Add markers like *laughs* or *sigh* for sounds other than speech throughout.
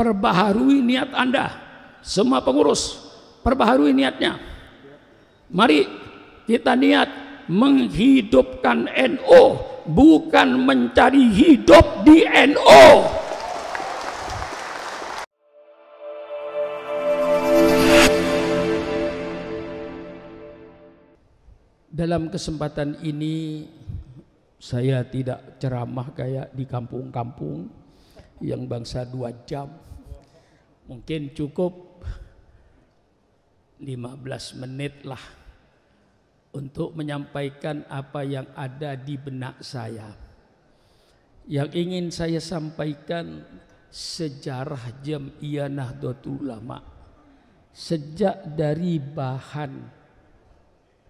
perbaharui niat Anda. Semua pengurus, perbaharui niatnya. Mari kita niat menghidupkan NO, bukan mencari hidup di NO. Dalam kesempatan ini saya tidak ceramah kayak di kampung-kampung yang bangsa dua jam mungkin cukup 15 menit lah untuk menyampaikan apa yang ada di benak saya. Yang ingin saya sampaikan sejarah jam ia Nahdlatul Ulama sejak dari bahan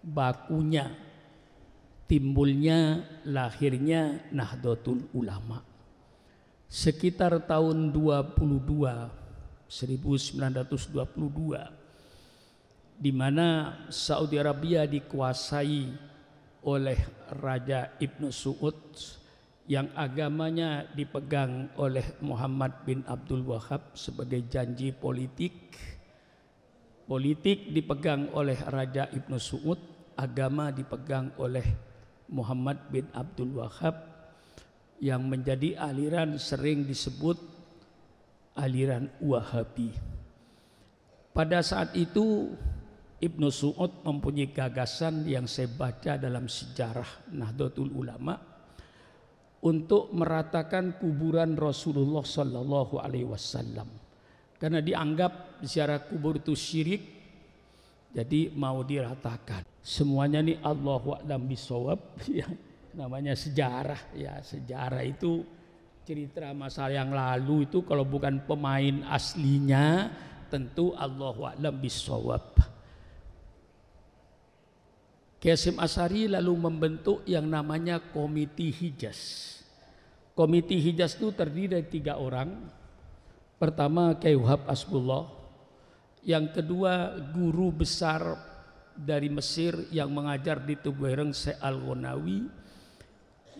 bakunya timbulnya lahirnya Nahdlatul Ulama sekitar tahun 22 1922 di mana Saudi Arabia dikuasai oleh Raja Ibnu Saud yang agamanya dipegang oleh Muhammad bin Abdul Wahab sebagai janji politik politik dipegang oleh Raja Ibnu Saud agama dipegang oleh Muhammad bin Abdul Wahab yang menjadi aliran sering disebut aliran Wahabi. Pada saat itu Ibnu Su'ud mempunyai gagasan yang saya baca dalam sejarah Nahdlatul Ulama untuk meratakan kuburan Rasulullah Sallallahu Alaihi Wasallam karena dianggap ziarah kubur itu syirik jadi mau diratakan semuanya nih Allahu a'lam bisawab *laughs* ya namanya sejarah ya sejarah itu cerita masa yang lalu itu kalau bukan pemain aslinya tentu Allah a'lam bisawab. Qasim Asari lalu membentuk yang namanya Komiti Hijaz. Komiti Hijaz itu terdiri dari tiga orang. Pertama Kiai Asbullah, yang kedua guru besar dari Mesir yang mengajar di Tubuhereng Syekh al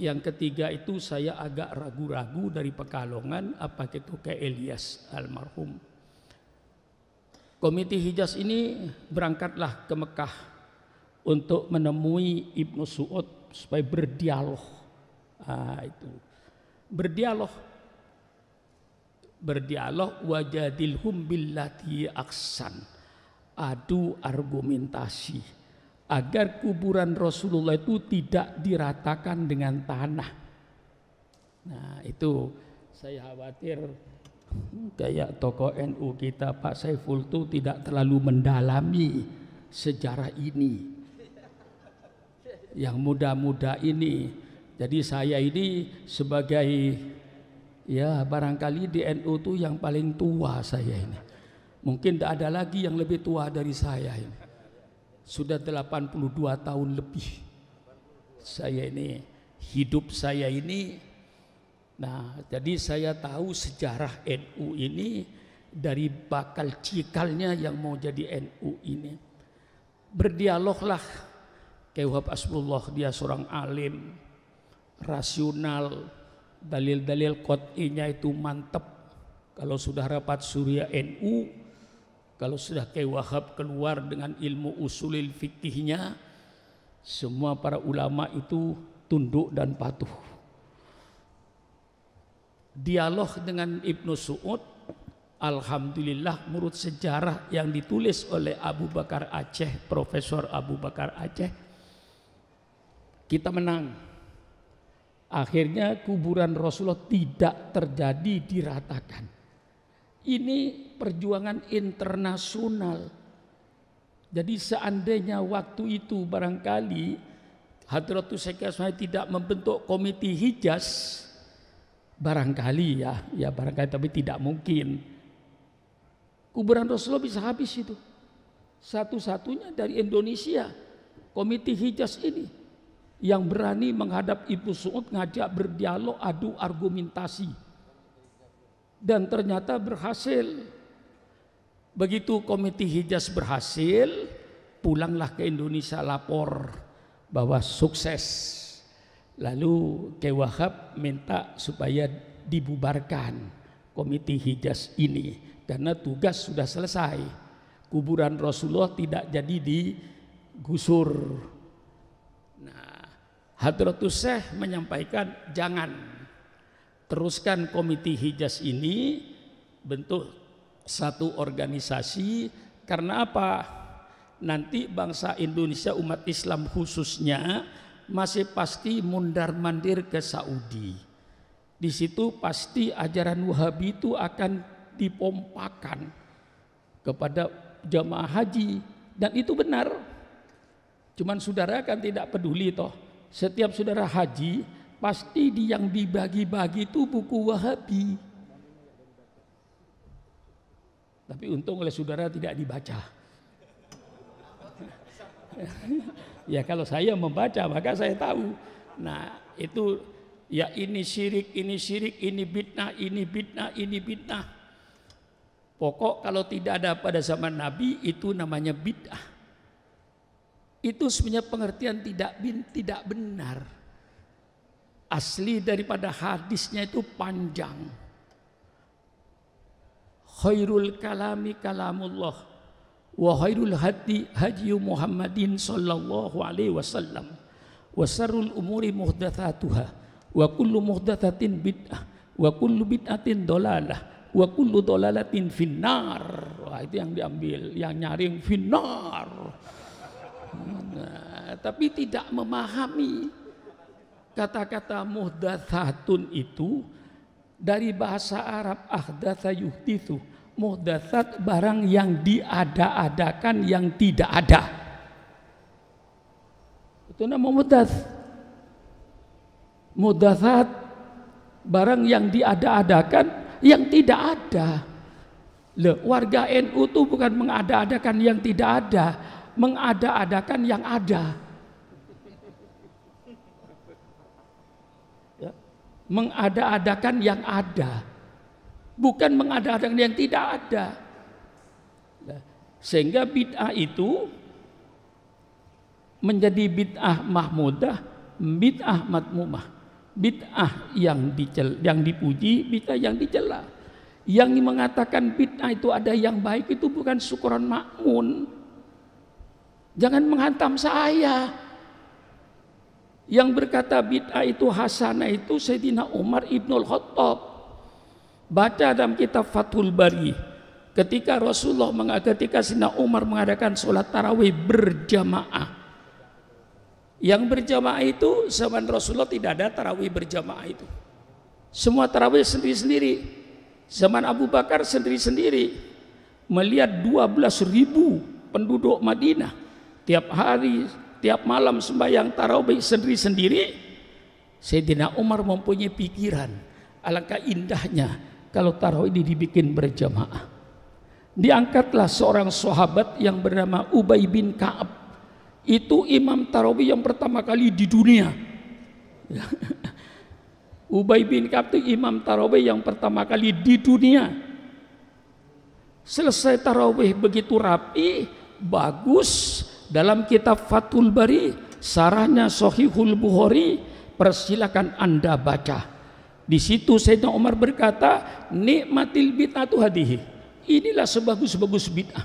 yang ketiga itu saya agak ragu-ragu dari Pekalongan apa itu ke Elias almarhum. Komite Hijaz ini berangkatlah ke Mekah untuk menemui Ibnu Suud supaya berdialog. Ah, itu. Berdialog berdialog wajadilhum billati aksan adu argumentasi agar kuburan Rasulullah itu tidak diratakan dengan tanah. Nah, itu saya khawatir hmm, kayak tokoh NU kita Pak Saiful itu tidak terlalu mendalami sejarah ini. Yang muda-muda ini. Jadi saya ini sebagai ya barangkali di NU itu yang paling tua saya ini. Mungkin tidak ada lagi yang lebih tua dari saya ini. Sudah 82 tahun lebih saya ini hidup saya ini nah jadi saya tahu sejarah NU ini dari bakal cikalnya yang mau jadi NU ini berdialoglah Kewab Asmullah dia seorang alim rasional dalil-dalil kot'inya itu mantep kalau sudah rapat surya NU kalau sudah Kiai Wahab keluar dengan ilmu usulil fikihnya, semua para ulama itu tunduk dan patuh. Dialog dengan Ibnu Su'ud, Alhamdulillah menurut sejarah yang ditulis oleh Abu Bakar Aceh, Profesor Abu Bakar Aceh, kita menang. Akhirnya kuburan Rasulullah tidak terjadi diratakan. Ini perjuangan internasional. Jadi seandainya waktu itu barangkali Hadratus Syekh tidak membentuk komite Hijaz barangkali ya, ya barangkali tapi tidak mungkin. Kuburan Rasulullah bisa habis itu. Satu-satunya dari Indonesia komite Hijaz ini yang berani menghadap Ibu Suud ngajak berdialog adu argumentasi dan ternyata berhasil. Begitu komite Hijaz berhasil, pulanglah ke Indonesia lapor bahwa sukses. Lalu kewahab minta supaya dibubarkan komite Hijaz ini karena tugas sudah selesai. Kuburan Rasulullah tidak jadi digusur. Nah, Hadratus Syekh menyampaikan jangan teruskan komite hijaz ini bentuk satu organisasi karena apa? Nanti bangsa Indonesia umat Islam khususnya masih pasti mundar-mandir ke Saudi. Di situ pasti ajaran Wahabi itu akan dipompakan kepada jamaah haji dan itu benar. Cuman saudara kan tidak peduli toh. Setiap saudara haji Pasti di yang dibagi-bagi itu buku Wahabi. Tapi untung oleh saudara tidak dibaca. *laughs* ya kalau saya membaca maka saya tahu. Nah itu ya ini syirik, ini syirik, ini bitnah, ini bitnah, ini bitnah. Pokok kalau tidak ada pada zaman Nabi itu namanya bid'ah. Itu sebenarnya pengertian tidak bin, tidak benar. Asli daripada hadisnya itu panjang. Khairul kalami kalamullah wa khairul hadi hadiyu Muhammadin sallallahu alaihi wasallam wa sarrul umuri muhdatsatuha wa kullu muhdatsatin bid'ah wa kullu bid'atin dolalah wa kullu dolalatin finnar. Wah, itu yang diambil, yang nyaring finnar. Hmm, nah, tapi tidak memahami Kata-kata muhdathatun itu dari bahasa Arab ahdatha yuhdithu. Muhdathat barang yang diada-adakan yang tidak ada. Itu nama muhdath. Muhdathat barang yang diada-adakan yang tidak ada. Le, warga NU itu bukan mengada-adakan yang tidak ada, mengada-adakan yang ada. mengada-adakan yang ada, bukan mengada-adakan yang tidak ada. Nah, sehingga bid'ah itu menjadi bid'ah mahmudah, bid'ah matmumah, bid'ah yang dicel, yang dipuji, bid'ah yang dicela. Yang mengatakan bid'ah itu ada yang baik itu bukan syukuran makmun. Jangan menghantam saya. Yang berkata bid'ah itu hasanah itu Sayyidina Umar Ibnul Khattab. Baca dalam kitab Fathul Bari. Ketika Rasulullah ketika Sina Umar mengadakan sholat tarawih berjamaah. Yang berjamaah itu zaman Rasulullah tidak ada tarawih berjamaah itu. Semua tarawih sendiri-sendiri. Zaman Abu Bakar sendiri-sendiri melihat 12 ribu penduduk Madinah tiap hari tiap malam sembahyang tarawih sendiri-sendiri, Sayyidina Umar mempunyai pikiran, alangkah indahnya kalau tarawih ini dibikin berjamaah. Diangkatlah seorang sahabat yang bernama Ubay bin Ka'ab. Itu imam tarawih yang pertama kali di dunia. *laughs* Ubay bin Ka'ab itu imam tarawih yang pertama kali di dunia. Selesai tarawih begitu rapi, bagus, dalam kitab Fathul Bari sarahnya Sohihul Bukhari persilakan anda baca di situ Sayyidina Umar berkata nikmatil bid'atu hadihi inilah sebagus-bagus bid'ah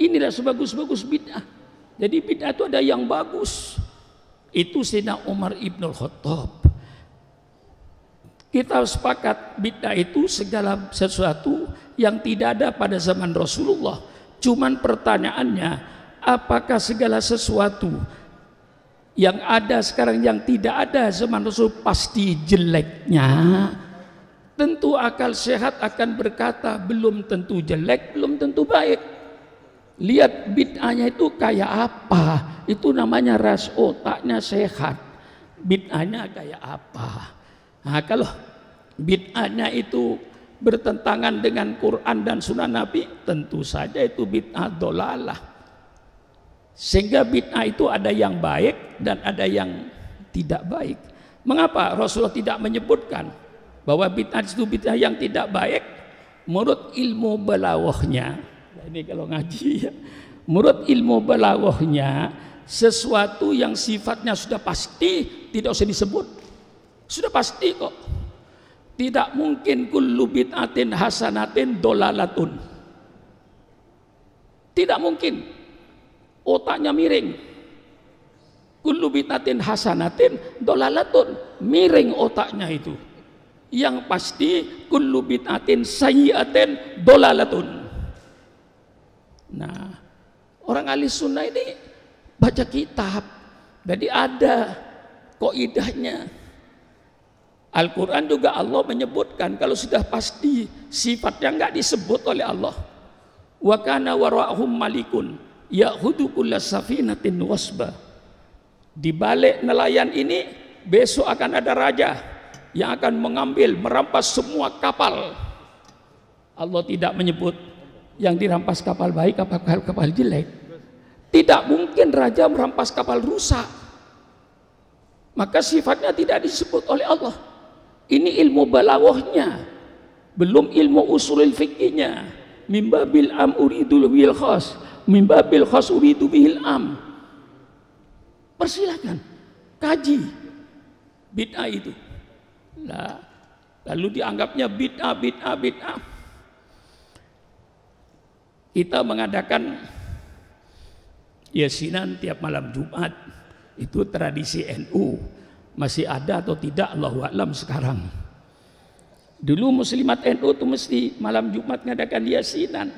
inilah sebagus-bagus bid'ah jadi bid'ah itu ada yang bagus itu Sayyidina Umar Ibnul Khattab kita sepakat bid'ah itu segala sesuatu yang tidak ada pada zaman Rasulullah Cuman pertanyaannya, apakah segala sesuatu yang ada sekarang yang tidak ada zaman Rasul pasti jeleknya? Tentu akal sehat akan berkata belum tentu jelek, belum tentu baik. Lihat bid'ahnya itu kayak apa? Itu namanya ras otaknya sehat. Bid'ahnya kayak apa? Nah, kalau bid'ahnya itu bertentangan dengan Quran dan Sunnah Nabi, tentu saja itu bid'ah dolalah. Sehingga bid'ah itu ada yang baik dan ada yang tidak baik. Mengapa Rasulullah tidak menyebutkan bahwa bid'ah itu bid'ah yang tidak baik? Menurut ilmu belawahnya, ini kalau ngaji ya, menurut ilmu belawahnya, sesuatu yang sifatnya sudah pasti tidak usah disebut. Sudah pasti kok. Tidak mungkin kullu bid'atin hasanatin dolalatun. Tidak mungkin. Otaknya miring. Kullu bid'atin hasanatin dolalatun. Miring otaknya itu. Yang pasti kullu bid'atin sayyiatin dolalatun. Nah, orang ahli sunnah ini baca kitab. Jadi ada koidahnya. Al-Quran juga Allah menyebutkan kalau sudah pasti sifat yang nggak disebut oleh Allah. Wa kana warahum malikun yahudu kulla safinatin wasba. Di balik nelayan ini besok akan ada raja yang akan mengambil merampas semua kapal. Allah tidak menyebut yang dirampas kapal baik apa kapal, kapal jelek. Tidak mungkin raja merampas kapal rusak maka sifatnya tidak disebut oleh Allah. Ini ilmu balaghahnya, belum ilmu usul fikihnya. Mimba bil am uridul bil khas, mimba bil khas uridu bil am. Persilakan kaji bid'ah itu. Nah, lalu dianggapnya bid'ah bid'ah bid'ah. Kita mengadakan yasinan tiap malam Jumat itu tradisi NU masih ada atau tidak Allah alam sekarang. Dulu muslimat NU itu mesti malam Jumat ngadakan yasinan.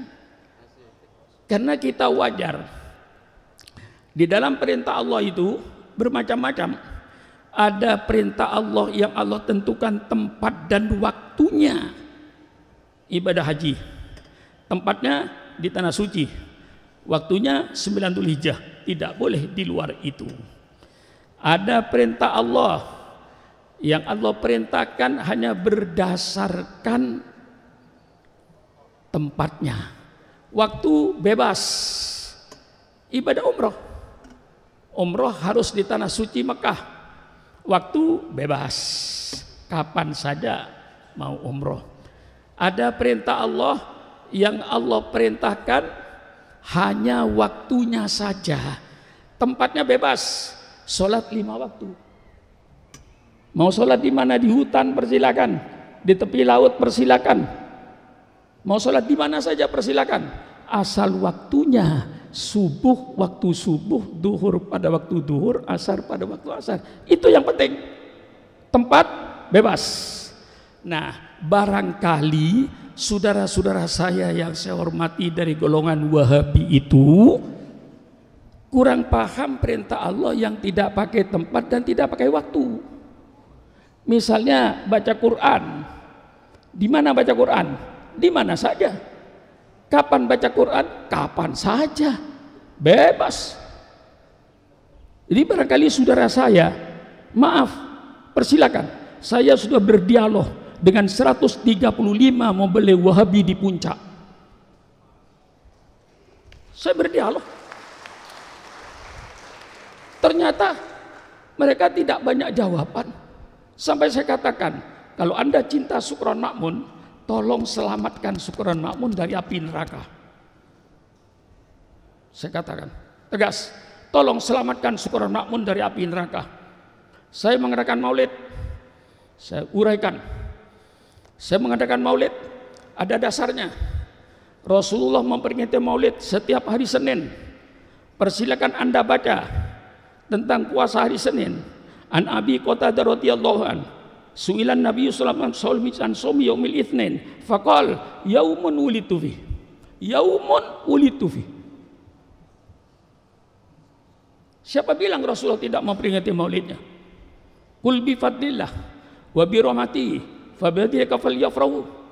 Karena kita wajar. Di dalam perintah Allah itu bermacam-macam. Ada perintah Allah yang Allah tentukan tempat dan waktunya ibadah haji. Tempatnya di tanah suci. Waktunya 9 Dzulhijjah, tidak boleh di luar itu. Ada perintah Allah yang Allah perintahkan hanya berdasarkan tempatnya. Waktu bebas ibadah umroh. Umroh harus di tanah suci Mekah. Waktu bebas kapan saja mau umroh. Ada perintah Allah yang Allah perintahkan hanya waktunya saja. Tempatnya bebas. Sholat lima waktu. Mau sholat di mana? Di hutan persilakan. Di tepi laut persilakan. Mau sholat di mana saja persilakan. Asal waktunya subuh waktu subuh, duhur pada waktu duhur, asar pada waktu asar. Itu yang penting. Tempat bebas. Nah, barangkali saudara-saudara saya yang saya hormati dari golongan Wahabi itu kurang paham perintah Allah yang tidak pakai tempat dan tidak pakai waktu. Misalnya baca Quran. Di mana baca Quran? Di mana saja. Kapan baca Quran? Kapan saja. Bebas. Jadi barangkali saudara saya, maaf, persilakan. Saya sudah berdialog dengan 135 mobil Wahabi di puncak. Saya berdialog. Ternyata mereka tidak banyak jawaban. Sampai saya katakan, kalau Anda cinta Sukron Makmun, tolong selamatkan Sukron Makmun dari api neraka. Saya katakan, tegas, tolong selamatkan Sukron Makmun dari api neraka. Saya mengadakan maulid, saya uraikan. Saya mengadakan maulid, ada dasarnya. Rasulullah memperingati maulid setiap hari Senin. Persilakan Anda baca tentang puasa hari Senin. An Abi Qatadah radhiyallahu an. Suilan Nabi sallallahu alaihi wasallam an shaumi yaumil itsnin. Faqal yaumun ulitu fi. Yaumun ulitu fi. Siapa bilang Rasulullah tidak memperingati Maulidnya? Kul bi fadlillah wa bi rahmatihi kafal falyafrahu.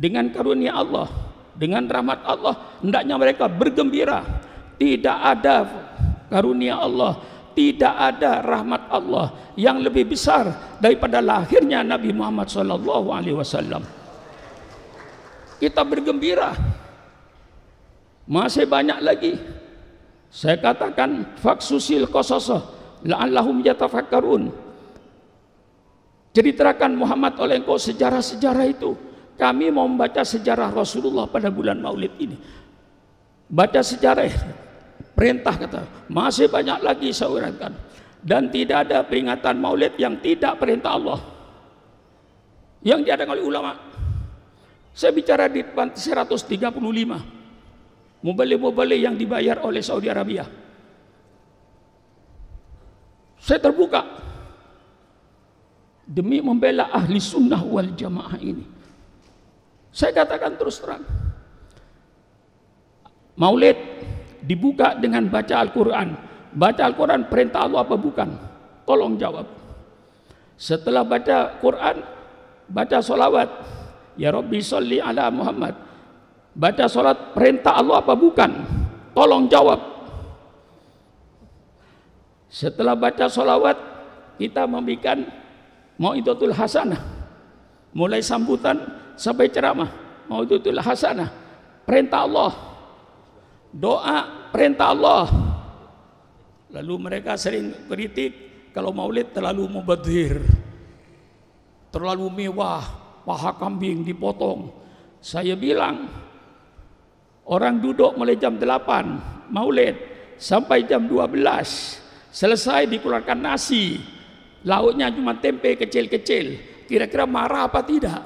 Dengan karunia Allah, dengan rahmat Allah, hendaknya mereka bergembira. Tidak ada karunia Allah tidak ada rahmat Allah yang lebih besar daripada lahirnya Nabi Muhammad sallallahu alaihi wasallam. Kita bergembira. Masih banyak lagi. Saya katakan faksusil qasasah la'allahum yatafakkarun. Ceritakan Muhammad oleh engkau sejarah-sejarah itu. Kami mau membaca sejarah Rasulullah pada bulan Maulid ini. Baca sejarah Perintah kata, masih banyak lagi saya uraikan. Dan tidak ada peringatan maulid yang tidak perintah Allah. Yang diadakan oleh ulama. Saya bicara di 135. Mubalik-mubalik yang dibayar oleh Saudi Arabia. Saya terbuka. Demi membela ahli sunnah wal jamaah ini. Saya katakan terus terang. Maulid dibuka dengan baca Al-Quran. Baca Al-Quran perintah Allah apa bukan? Tolong jawab. Setelah baca Quran, baca solawat. Ya Rabbi salli ala Muhammad. Baca solat perintah Allah apa bukan? Tolong jawab. Setelah baca solawat, kita memberikan Mau'idatul Hasanah. Mulai sambutan sampai ceramah. Mau'idatul Hasanah. Perintah Allah. Doa perintah Allah. Lalu mereka sering kritik kalau maulid terlalu mubazir. Terlalu mewah, paha kambing dipotong. Saya bilang, orang duduk mulai jam 8 maulid sampai jam 12. Selesai dikeluarkan nasi, lauknya cuma tempe kecil-kecil. Kira-kira marah apa tidak?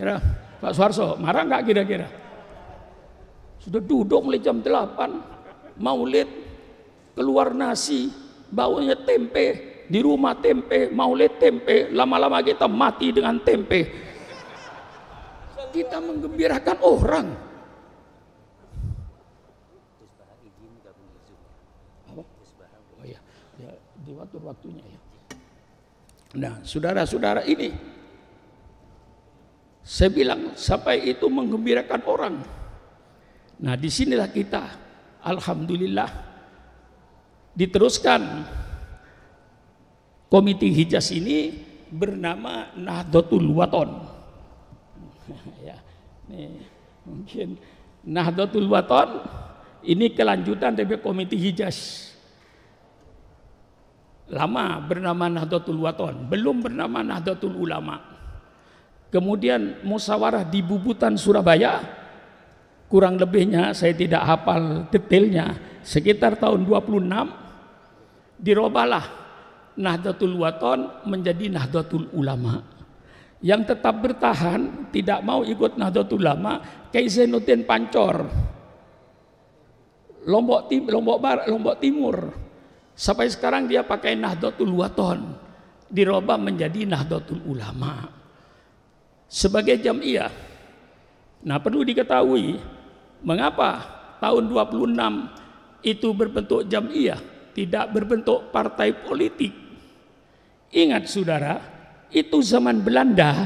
Kira Pak Suarso marah nggak kira-kira? Sudah duduk mulai jam 8, maulid, keluar nasi, baunya tempe, di rumah tempe, maulid tempe, lama-lama kita mati dengan tempe. Kita menggembirakan orang. Oh iya. ya, waktunya ya. Nah, saudara-saudara ini saya bilang sampai itu menggembirakan orang. Nah, disinilah kita, alhamdulillah, diteruskan komite Hijaz ini bernama Nahdlatul Waton. *laughs* ya, nih, mungkin Nahdlatul Waton ini kelanjutan dari komite Hijaz. Lama bernama Nahdlatul Waton, belum bernama Nahdlatul Ulama. Kemudian musyawarah di Bubutan Surabaya kurang lebihnya saya tidak hafal detailnya sekitar tahun 26 dirobalah Nahdlatul Waton menjadi Nahdlatul Ulama yang tetap bertahan tidak mau ikut Nahdlatul Ulama Kiai Zainuddin Pancor Lombok Tim Lombok Barat Lombok Timur sampai sekarang dia pakai Nahdlatul Waton diroba menjadi Nahdlatul Ulama sebagai jamiah nah perlu diketahui Mengapa tahun 26 itu berbentuk jam'iyah, tidak berbentuk partai politik? Ingat saudara, itu zaman Belanda.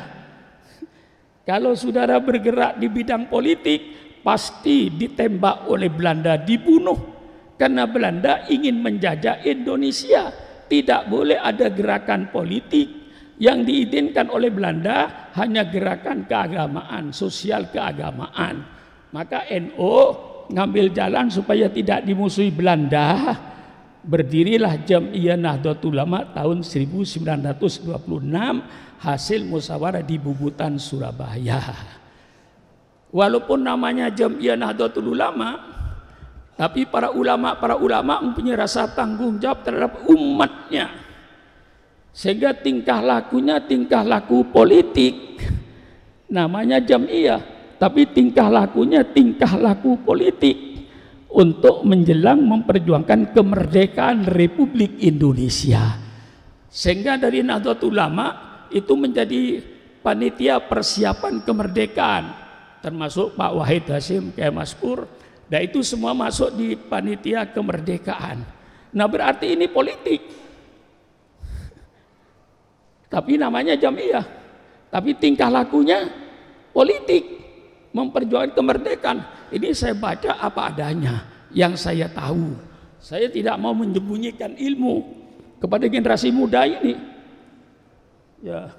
*laughs* Kalau saudara bergerak di bidang politik, pasti ditembak oleh Belanda, dibunuh. Karena Belanda ingin menjajah Indonesia. Tidak boleh ada gerakan politik. Yang diizinkan oleh Belanda hanya gerakan keagamaan, sosial keagamaan. Maka NO ngambil jalan supaya tidak dimusuhi Belanda. Berdirilah Jam'iyah Nahdlatul Ulama tahun 1926 hasil musyawarah di Bubutan Surabaya. Walaupun namanya Jam'iyah Nahdlatul Ulama, tapi para ulama para ulama mempunyai rasa tanggung jawab terhadap umatnya. Sehingga tingkah lakunya tingkah laku politik. Namanya Jam'iyah tapi tingkah lakunya tingkah laku politik untuk menjelang memperjuangkan kemerdekaan Republik Indonesia. Sehingga dari Nahdlatul Ulama itu menjadi panitia persiapan kemerdekaan termasuk Pak Wahid Hasim Mas Pur, dan nah, itu semua masuk di panitia kemerdekaan. Nah, berarti ini politik. Tapi namanya jamiah. Tapi tingkah lakunya politik memperjuangkan kemerdekaan. Ini saya baca apa adanya yang saya tahu. Saya tidak mau menyembunyikan ilmu kepada generasi muda ini. Ya,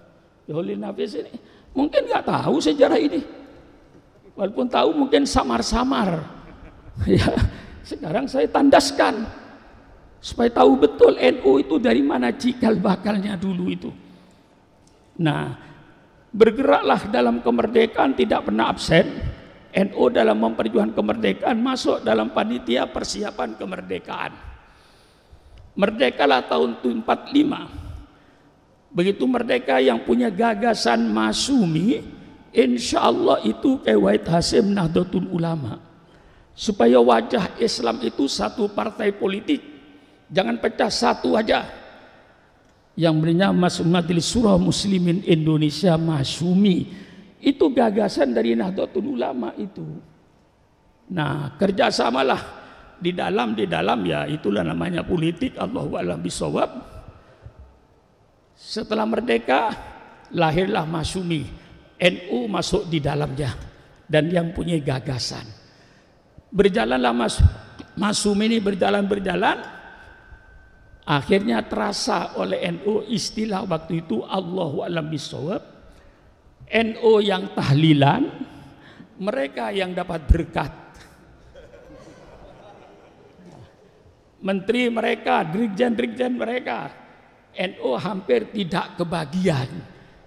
Yolin Nafis ini mungkin nggak tahu sejarah ini. Walaupun tahu mungkin samar-samar. *laughs* ya, sekarang saya tandaskan supaya tahu betul NU itu dari mana cikal bakalnya dulu itu. Nah, bergeraklah dalam kemerdekaan tidak pernah absen NU dalam memperjuangkan kemerdekaan masuk dalam panitia persiapan kemerdekaan merdekalah tahun 45 begitu merdeka yang punya gagasan Masumi insya Allah itu kewait Hasim Nahdlatul Ulama supaya wajah Islam itu satu partai politik jangan pecah satu wajah yang belinya Mas Majelis Surah Muslimin Indonesia Masumi. Itu gagasan dari Nahdlatul Ulama itu. Nah, kerjasamalah di dalam di dalam ya itulah namanya politik Allah a'lam bisawab. Setelah merdeka lahirlah Masumi. NU masuk di dalamnya dan yang punya gagasan. Berjalanlah Mas Masumi ini berjalan-berjalan Akhirnya terasa oleh NU NO istilah waktu itu Allahu alam bisawab. NU NO yang tahlilan, mereka yang dapat berkat. Menteri mereka, dirjen-dirjen mereka, NU NO hampir tidak kebagian.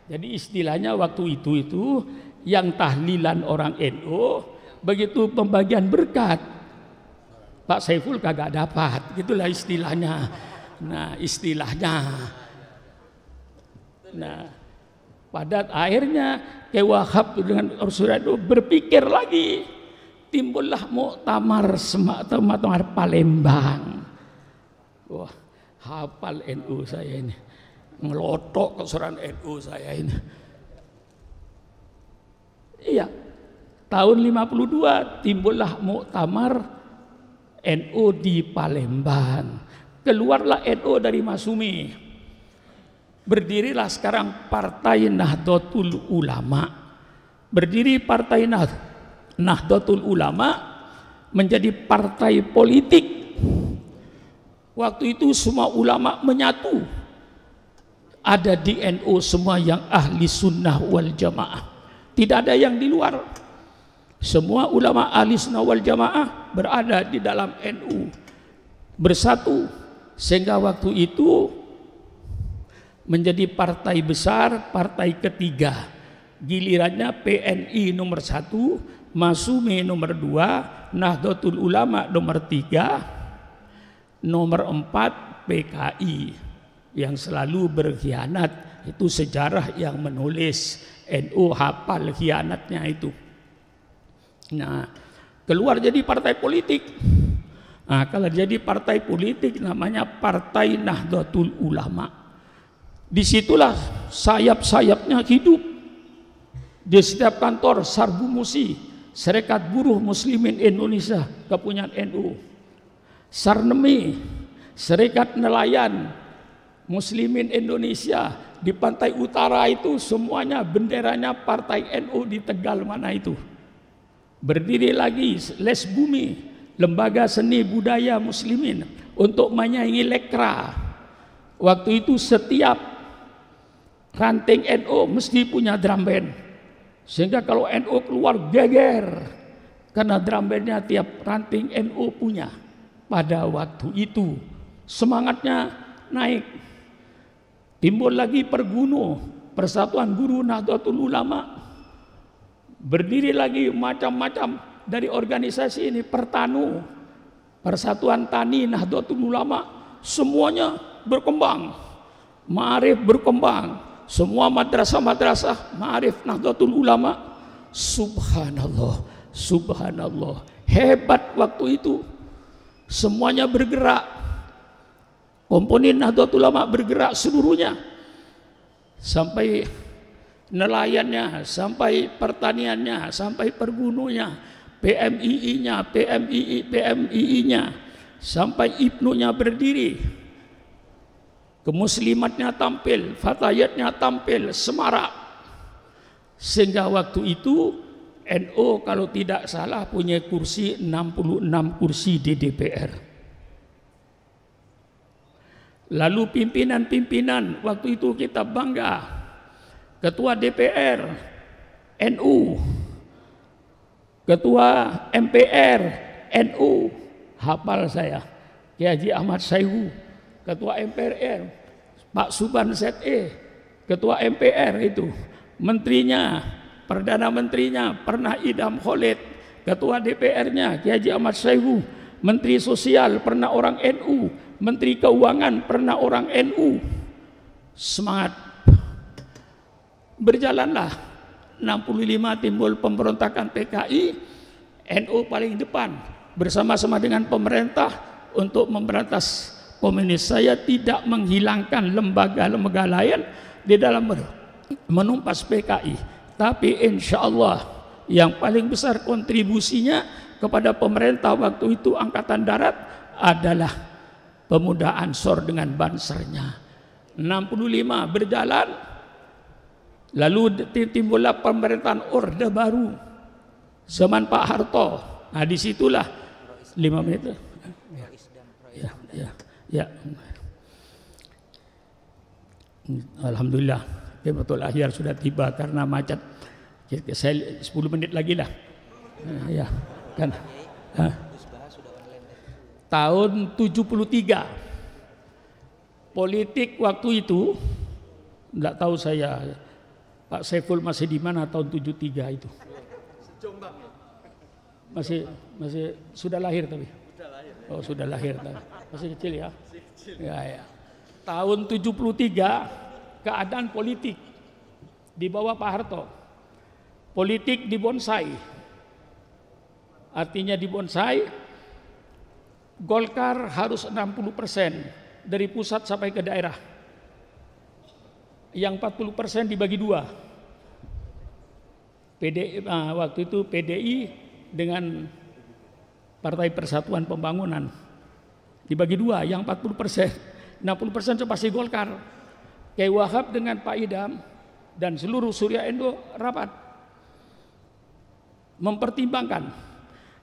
Jadi istilahnya waktu itu itu yang tahlilan orang NU begitu pembagian berkat Pak Saiful kagak dapat, gitulah istilahnya. Nah, istilahnya. Nah, pada akhirnya kewahab Wahab dengan Rasulullah itu berpikir lagi. Timbullah muktamar muktamar Palembang. Wah, hafal NU saya ini. Ngelotok kesuran NU saya ini. Iya. Tahun 52 timbullah muktamar NU di Palembang keluarlah NU dari Masumi. Berdirilah sekarang Partai Nahdlatul Ulama. Berdiri Partai nah-, Nahdlatul Ulama menjadi partai politik. Waktu itu semua ulama menyatu. Ada di NU semua yang ahli sunnah wal jamaah. Tidak ada yang di luar. Semua ulama ahli sunnah wal jamaah berada di dalam NU. Bersatu sehingga waktu itu menjadi partai besar, partai ketiga. Gilirannya PNI nomor satu, Masumi nomor dua, Nahdlatul Ulama nomor tiga, nomor empat PKI yang selalu berkhianat itu sejarah yang menulis NU hafal khianatnya itu. Nah, keluar jadi partai politik. Nah, kalau jadi partai politik namanya Partai Nahdlatul Ulama. Disitulah sayap-sayapnya hidup. Di setiap kantor Sarbu Musi, Serikat Buruh Muslimin Indonesia, kepunyaan NU. Sarnemi, Serikat Nelayan Muslimin Indonesia di pantai utara itu semuanya benderanya partai NU di Tegal mana itu. Berdiri lagi Les Bumi, Lembaga Seni Budaya Muslimin untuk menyaingi lekra. Waktu itu setiap ranting NU NO mesti punya drum band. Sehingga kalau NU NO keluar geger karena drum bandnya tiap ranting NU NO punya. Pada waktu itu semangatnya naik. Timbul lagi perguno, Persatuan Guru Nahdlatul Ulama. Berdiri lagi macam-macam dari organisasi ini Pertanu, Persatuan Tani, Nahdlatul Ulama, semuanya berkembang. Ma'arif berkembang. Semua madrasah-madrasah Ma'arif Nahdlatul Ulama. Subhanallah, subhanallah. Hebat waktu itu. Semuanya bergerak. Komponen Nahdlatul Ulama bergerak seluruhnya. Sampai nelayannya, sampai pertaniannya, sampai pergununya, PMII-nya, PMII, PMII-nya, sampai ibnunya berdiri. Kemuslimatnya tampil, fatayatnya tampil, semarak. Sehingga waktu itu NO kalau tidak salah punya kursi 66 kursi di DPR. Lalu pimpinan-pimpinan waktu itu kita bangga. Ketua DPR, NU, ketua MPR NU hafal saya Kiai Haji Ahmad Saihu ketua MPR Pak Suban ZE ketua MPR itu menterinya perdana menterinya pernah Idam Khalid ketua DPR-nya Kiai Haji Ahmad Saihu menteri sosial pernah orang NU menteri keuangan pernah orang NU semangat berjalanlah 65 timbul pemberontakan PKI, NU paling depan bersama-sama dengan pemerintah untuk memberantas komunis. Saya tidak menghilangkan lembaga-lembaga lain di dalam menumpas PKI, tapi insya Allah yang paling besar kontribusinya kepada pemerintah waktu itu Angkatan Darat adalah pemuda Ansor dengan bansernya. 65 berjalan Lalu timbullah pemerintahan Orde Baru zaman Pak Harto. Nah disitulah lima menit. Iya. Ya, ya, ya, ya. Alhamdulillah, ya, betul akhir sudah tiba karena macet. Ya, saya 10 menit lagi lah. Eh, ya, kan. Iya, iya. Hah? Tahun 73 politik waktu itu nggak tahu saya Pak Saiful masih di mana tahun 73 itu? Jombang. Ya? Masih masih sudah lahir tapi. Sudah lahir. Ya. Oh, sudah lahir tapi. Masih kecil ya. Masih kecil. Ya ya. Tahun 73 keadaan politik di bawah Pak Harto. Politik di bonsai. Artinya di bonsai Golkar harus 60% dari pusat sampai ke daerah yang 40% dibagi dua. PDI, nah, waktu itu PDI dengan Partai Persatuan Pembangunan dibagi dua, yang 40 persen, 60 *laughs* persen itu pasti Golkar. Kiai Wahab dengan Pak Idam dan seluruh Surya Endo rapat mempertimbangkan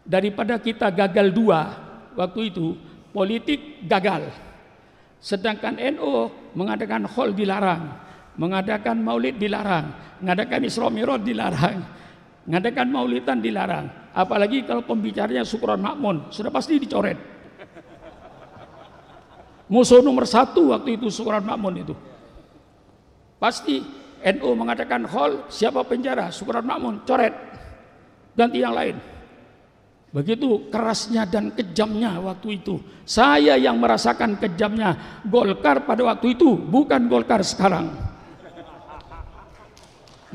daripada kita gagal dua waktu itu politik gagal sedangkan NO mengadakan hall dilarang mengadakan maulid dilarang, mengadakan Isra Mi'raj dilarang, mengadakan maulidan dilarang. Apalagi kalau pembicaranya Sukron Makmun, sudah pasti dicoret. Musuh nomor satu waktu itu Sukron Makmun itu. Pasti NU mengadakan hall, siapa penjara? Sukron Makmun, coret. Ganti yang lain. Begitu kerasnya dan kejamnya waktu itu. Saya yang merasakan kejamnya Golkar pada waktu itu, bukan Golkar sekarang.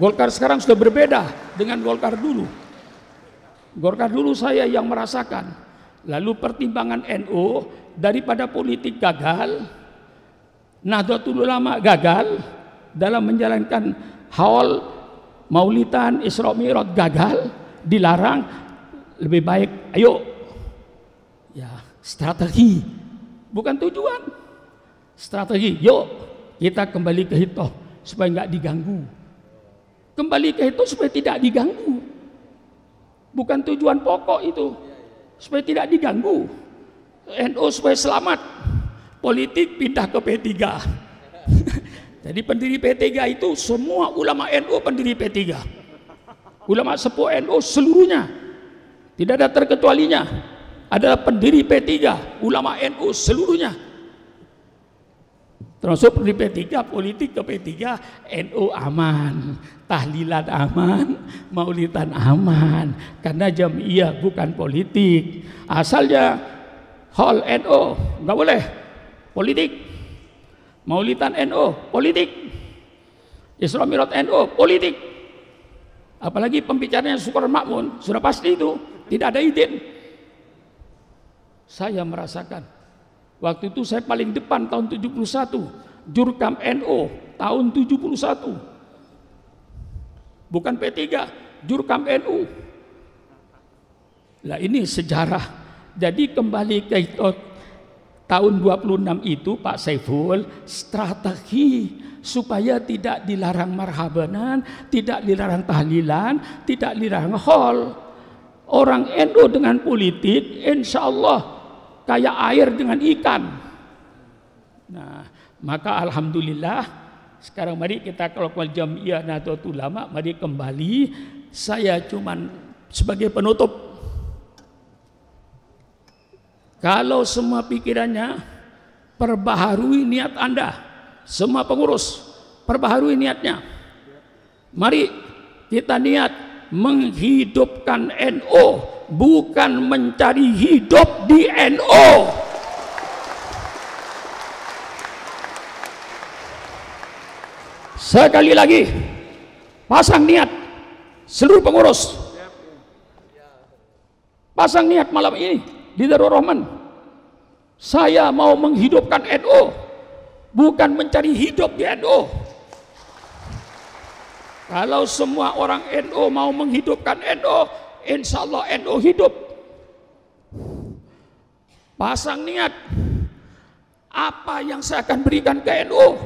Golkar sekarang sudah berbeda dengan Golkar dulu. Golkar dulu saya yang merasakan. Lalu pertimbangan NU NO, daripada politik gagal, Nahdlatul Ulama gagal dalam menjalankan haul Maulidan Isra Mi'raj gagal, dilarang lebih baik ayo ya strategi bukan tujuan strategi yuk kita kembali ke hitoh supaya nggak diganggu Kembali ke itu supaya tidak diganggu. Bukan tujuan pokok itu. Supaya tidak diganggu. NU supaya selamat. Politik pindah ke P3. *laughs* Jadi pendiri P3 itu semua ulama NU pendiri P3. Ulama sepuh NU seluruhnya. Tidak ada terkecualinya. Adalah pendiri P3. Ulama NU seluruhnya Termasuk di P3, politik ke P3, NU aman, tahlilan aman, *laughs* maulitan aman. Karena jam iya bukan politik. Asalnya hall NU, nggak boleh. Politik. Maulitan NU, politik. Isra Mirat NU, politik. Apalagi pembicaranya Sukor Makmun, sudah pasti itu. Tidak ada izin. Saya merasakan Waktu itu saya paling depan tahun 71, Jurkam NO tahun 71. Bukan P3, Jurkam NU. lah ini sejarah. Jadi kembali ke tahun 26 itu Pak Saiful strategi supaya tidak dilarang marhabanan, tidak dilarang tahlilan, tidak dilarang hall Orang NU dengan politik, insya Allah kayak air dengan ikan. Nah, maka alhamdulillah sekarang mari kita kalau jam iya nato lama mari kembali saya cuman sebagai penutup. Kalau semua pikirannya perbaharui niat Anda. Semua pengurus perbaharui niatnya. Mari kita niat menghidupkan NO bukan mencari hidup di NO. Sekali lagi, pasang niat seluruh pengurus. Pasang niat malam ini di Darul Rahman. Saya mau menghidupkan NO, bukan mencari hidup di NO. Kalau semua orang NO mau menghidupkan NO, insya Allah NU hidup. Pasang niat, apa yang saya akan berikan ke NU,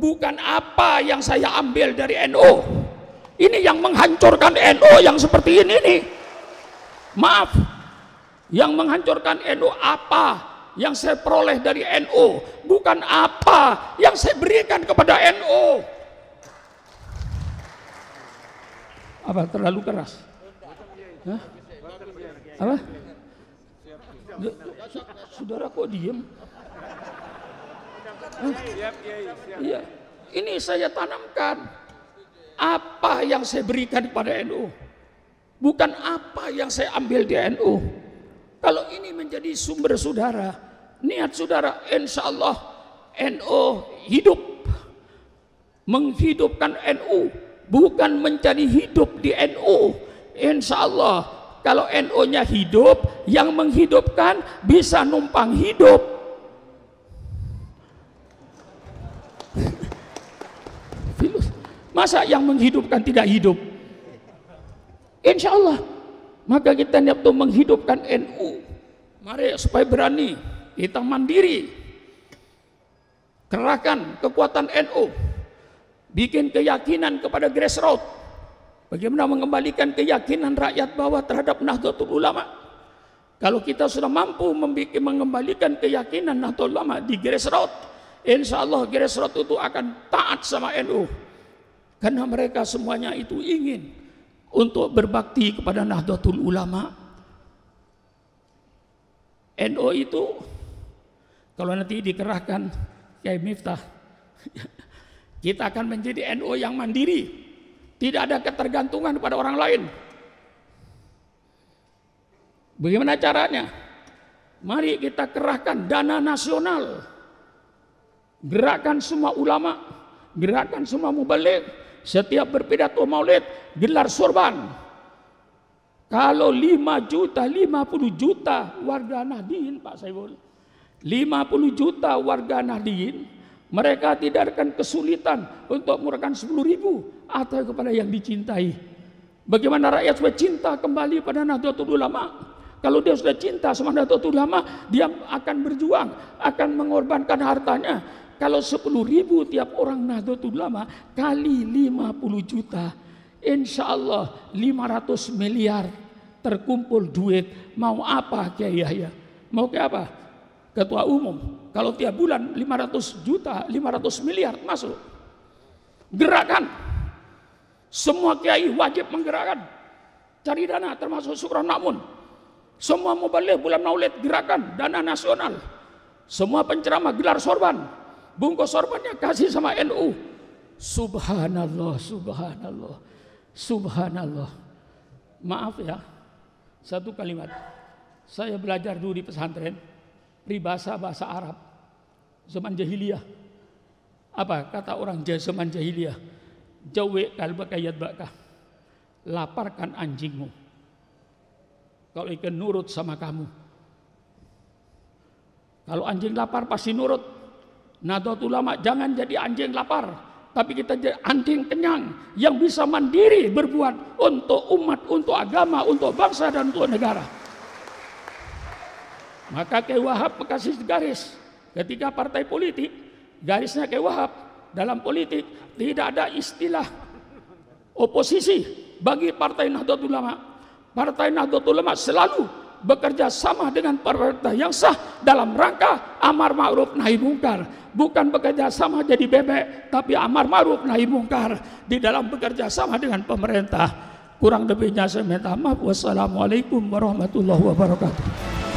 bukan apa yang saya ambil dari NU. Ini yang menghancurkan NU yang seperti ini nih. Maaf, yang menghancurkan NU apa yang saya peroleh dari NU, bukan apa yang saya berikan kepada NU. Apa terlalu keras? Hah? Apa? Saudara kok diem? Iya. Ini saya tanamkan apa yang saya berikan kepada NU. Bukan apa yang saya ambil di NU. Kalau ini menjadi sumber saudara, niat saudara, insya Allah NU hidup. Menghidupkan NU, bukan mencari hidup di NU Insya Allah kalau NU-nya hidup, yang menghidupkan bisa numpang hidup. Masak *laughs* Masa yang menghidupkan tidak hidup? Insya Allah. Maka kita niat untuk menghidupkan NU. Mari supaya berani. Kita mandiri. Kerahkan kekuatan NU. Bikin keyakinan kepada grassroots Bagaimana mengembalikan keyakinan rakyat bawah terhadap Nahdlatul Ulama? Kalau kita sudah mampu mengembalikan keyakinan Nahdlatul Ulama di Gresrot, insya Allah Gresrot itu akan taat sama NU. Karena mereka semuanya itu ingin untuk berbakti kepada Nahdlatul Ulama. NU itu kalau nanti dikerahkan Kiai Miftah, *laughs* kita akan menjadi NU yang mandiri tidak ada ketergantungan pada orang lain. Bagaimana caranya? Mari kita kerahkan dana nasional. Gerakan semua ulama, gerakan semua mubalik, setiap berpidato maulid, gelar sorban. Kalau 5 juta, 50 juta warga Nahdien Pak Saiful. 50 juta warga Nahdien mereka tidak akan kesulitan untuk murahkan 10 ribu atau kepada yang dicintai. Bagaimana rakyat sudah cinta kembali pada Nahdlatul Ulama? Kalau dia sudah cinta sama Nahdlatul Ulama, dia akan berjuang, akan mengorbankan hartanya. Kalau 10 ribu tiap orang Nahdlatul Ulama kali 50 juta, insya Allah 500 miliar terkumpul duit. Mau apa Kiai Yahya? Mau ke apa? ketua umum. Kalau tiap bulan 500 juta, 500 miliar masuk. Gerakan. Semua kiai wajib menggerakkan. Cari dana termasuk surah namun. Semua mubalik bulan maulid gerakan dana nasional. Semua penceramah gelar sorban. Bungkus sorbannya kasih sama NU. Subhanallah, subhanallah, subhanallah. Maaf ya, satu kalimat. Saya belajar dulu di pesantren, ribasa bahasa Arab zaman jahiliyah. Apa kata orang zaman jahiliyah? Jawi kalbaka baka. Laparkan anjingmu. Kalau ikan nurut sama kamu. Kalau anjing lapar pasti nurut. Nadatul ulama jangan jadi anjing lapar tapi kita jadi anjing kenyang yang bisa mandiri berbuat untuk umat, untuk agama, untuk bangsa dan untuk negara. Maka Kiai Wahab garis ketika partai politik garisnya Kiai Wahab dalam politik tidak ada istilah oposisi bagi Partai Nahdlatul Ulama. Partai Nahdlatul Ulama selalu bekerja sama dengan pemerintah yang sah dalam rangka amar ma'ruf nahi mungkar bukan bekerja sama jadi bebek tapi amar ma'ruf nahi mungkar di dalam bekerja sama dengan pemerintah kurang lebihnya saya minta maaf wassalamualaikum warahmatullahi wabarakatuh